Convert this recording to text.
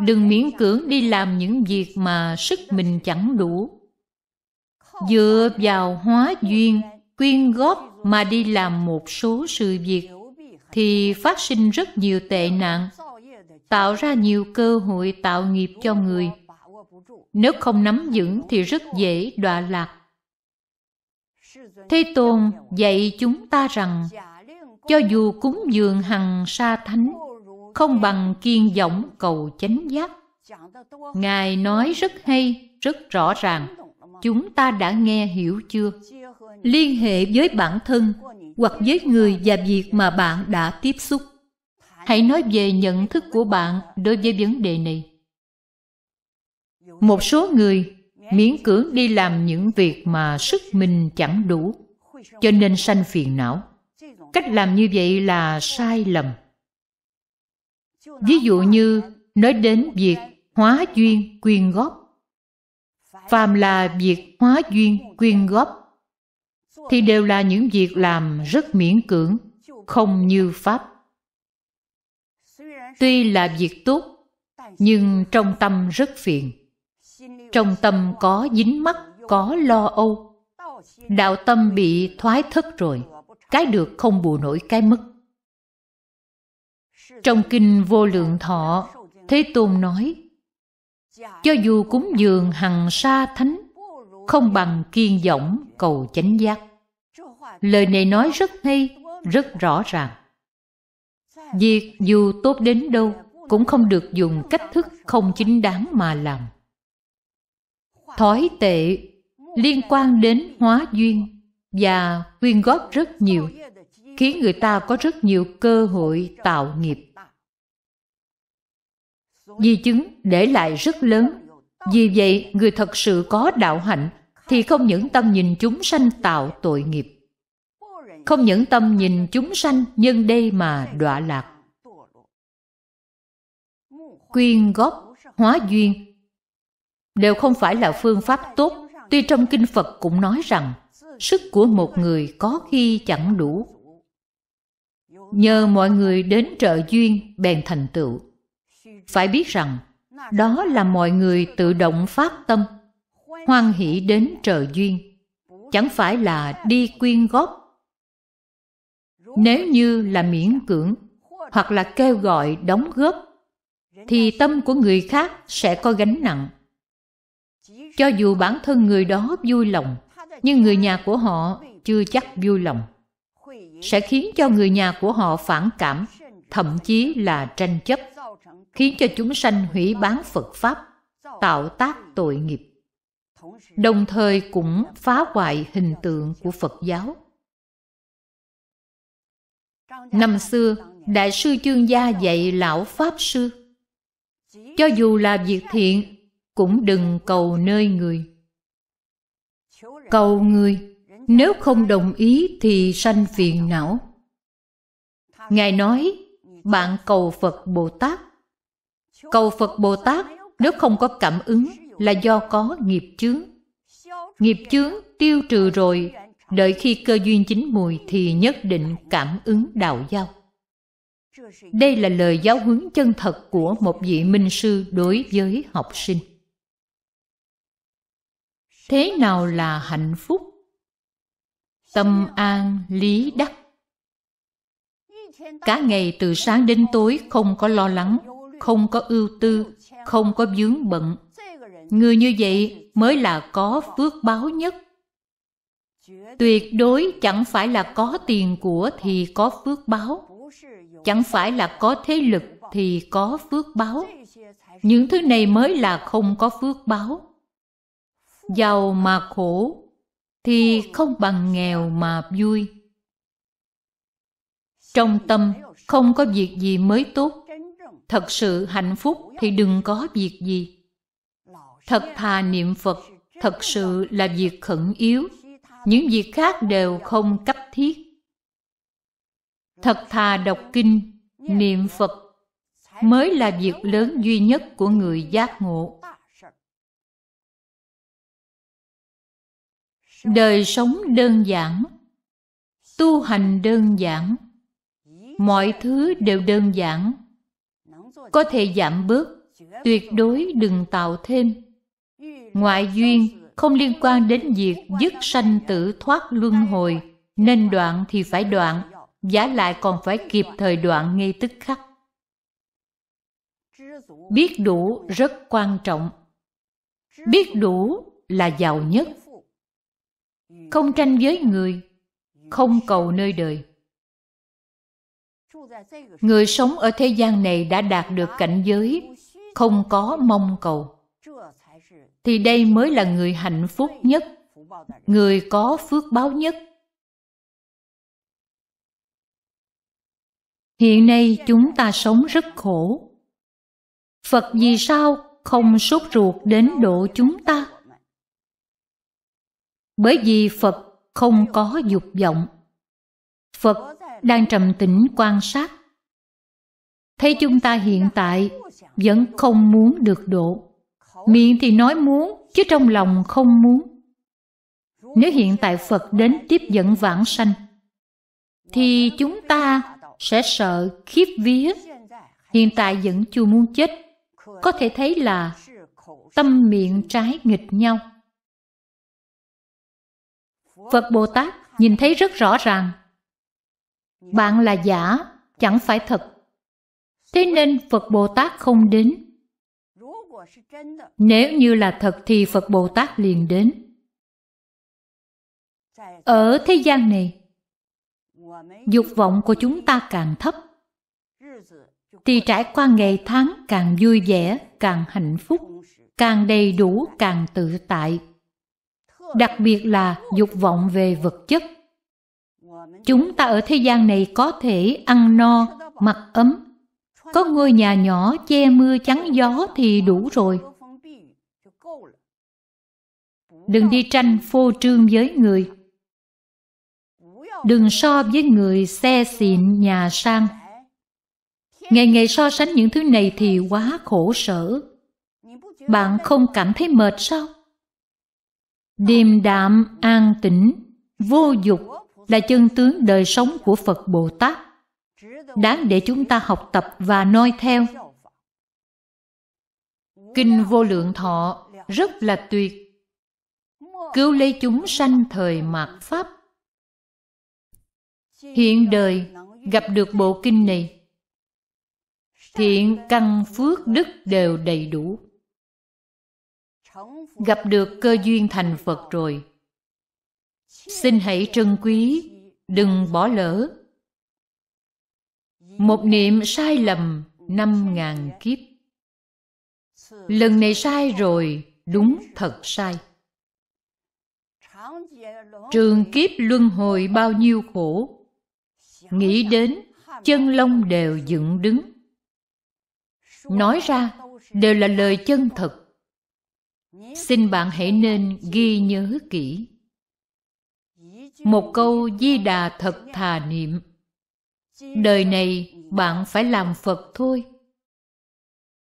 đừng miễn cưỡng đi làm những việc mà sức mình chẳng đủ dựa vào hóa duyên quyên góp mà đi làm một số sự việc thì phát sinh rất nhiều tệ nạn tạo ra nhiều cơ hội tạo nghiệp cho người nếu không nắm vững thì rất dễ đọa lạc thế tôn dạy chúng ta rằng cho dù cúng dường hằng sa thánh không bằng kiên giọng cầu chánh giác ngài nói rất hay rất rõ ràng chúng ta đã nghe hiểu chưa liên hệ với bản thân hoặc với người và việc mà bạn đã tiếp xúc hãy nói về nhận thức của bạn đối với vấn đề này một số người miễn cưỡng đi làm những việc mà sức mình chẳng đủ cho nên sanh phiền não cách làm như vậy là sai lầm Ví dụ như nói đến việc hóa duyên quyên góp. Phàm là việc hóa duyên quyên góp thì đều là những việc làm rất miễn cưỡng, không như Pháp. Tuy là việc tốt, nhưng trong tâm rất phiền. Trong tâm có dính mắc, có lo âu. Đạo tâm bị thoái thất rồi, cái được không bù nổi cái mất. Trong kinh Vô Lượng Thọ, Thế Tôn nói, cho dù cúng dường hằng sa thánh, không bằng kiên dõng cầu chánh giác. Lời này nói rất hay, rất rõ ràng. Việc dù tốt đến đâu cũng không được dùng cách thức không chính đáng mà làm. Thói tệ liên quan đến hóa duyên và quyên góp rất nhiều, khiến người ta có rất nhiều cơ hội tạo nghiệp di chứng để lại rất lớn. Vì vậy, người thật sự có đạo hạnh thì không những tâm nhìn chúng sanh tạo tội nghiệp, không những tâm nhìn chúng sanh nhân đây mà đọa lạc. Quyên góp, hóa duyên đều không phải là phương pháp tốt, tuy trong kinh Phật cũng nói rằng sức của một người có khi chẳng đủ. Nhờ mọi người đến trợ duyên bèn thành tựu phải biết rằng đó là mọi người tự động phát tâm hoan hỷ đến trợ duyên chẳng phải là đi quyên góp nếu như là miễn cưỡng hoặc là kêu gọi đóng góp thì tâm của người khác sẽ có gánh nặng cho dù bản thân người đó vui lòng nhưng người nhà của họ chưa chắc vui lòng sẽ khiến cho người nhà của họ phản cảm thậm chí là tranh chấp khiến cho chúng sanh hủy bán Phật Pháp, tạo tác tội nghiệp, đồng thời cũng phá hoại hình tượng của Phật giáo. Năm xưa, Đại sư Chương Gia dạy Lão Pháp Sư, cho dù là việc thiện, cũng đừng cầu nơi người. Cầu người, nếu không đồng ý thì sanh phiền não. Ngài nói, bạn cầu Phật Bồ Tát Cầu Phật Bồ Tát nếu không có cảm ứng là do có nghiệp chướng. Nghiệp chướng tiêu trừ rồi, đợi khi cơ duyên chín mùi thì nhất định cảm ứng đạo giao. Đây là lời giáo huấn chân thật của một vị minh sư đối với học sinh. Thế nào là hạnh phúc? Tâm an lý đắc. Cả ngày từ sáng đến tối không có lo lắng, không có ưu tư, không có vướng bận. Người như vậy mới là có phước báo nhất. Tuyệt đối chẳng phải là có tiền của thì có phước báo, chẳng phải là có thế lực thì có phước báo. Những thứ này mới là không có phước báo. Giàu mà khổ thì không bằng nghèo mà vui. Trong tâm không có việc gì mới tốt thật sự hạnh phúc thì đừng có việc gì thật thà niệm phật thật sự là việc khẩn yếu những việc khác đều không cấp thiết thật thà đọc kinh niệm phật mới là việc lớn duy nhất của người giác ngộ đời sống đơn giản tu hành đơn giản mọi thứ đều đơn giản có thể giảm bớt tuyệt đối đừng tạo thêm ngoại duyên không liên quan đến việc dứt sanh tử thoát luân hồi nên đoạn thì phải đoạn giả lại còn phải kịp thời đoạn ngay tức khắc biết đủ rất quan trọng biết đủ là giàu nhất không tranh với người không cầu nơi đời người sống ở thế gian này đã đạt được cảnh giới không có mong cầu thì đây mới là người hạnh phúc nhất người có phước báo nhất hiện nay chúng ta sống rất khổ phật vì sao không sốt ruột đến độ chúng ta bởi vì phật không có dục vọng phật đang trầm tĩnh quan sát thấy chúng ta hiện tại vẫn không muốn được độ miệng thì nói muốn chứ trong lòng không muốn nếu hiện tại phật đến tiếp dẫn vãng sanh thì chúng ta sẽ sợ khiếp vía hiện tại vẫn chưa muốn chết có thể thấy là tâm miệng trái nghịch nhau phật bồ tát nhìn thấy rất rõ ràng bạn là giả chẳng phải thật thế nên phật bồ tát không đến nếu như là thật thì phật bồ tát liền đến ở thế gian này dục vọng của chúng ta càng thấp thì trải qua ngày tháng càng vui vẻ càng hạnh phúc càng đầy đủ càng tự tại đặc biệt là dục vọng về vật chất chúng ta ở thế gian này có thể ăn no mặc ấm có ngôi nhà nhỏ che mưa chắn gió thì đủ rồi đừng đi tranh phô trương với người đừng so với người xe xịn nhà sang ngày ngày so sánh những thứ này thì quá khổ sở bạn không cảm thấy mệt sao điềm đạm an tĩnh vô dục là chân tướng đời sống của Phật Bồ Tát, đáng để chúng ta học tập và noi theo. Kinh Vô Lượng Thọ rất là tuyệt, cứu lấy chúng sanh thời mạt Pháp. Hiện đời gặp được bộ kinh này, thiện căn phước đức đều đầy đủ. Gặp được cơ duyên thành Phật rồi, xin hãy trân quý đừng bỏ lỡ một niệm sai lầm năm ngàn kiếp lần này sai rồi đúng thật sai trường kiếp luân hồi bao nhiêu khổ nghĩ đến chân lông đều dựng đứng nói ra đều là lời chân thật xin bạn hãy nên ghi nhớ kỹ một câu di đà thật thà niệm đời này bạn phải làm phật thôi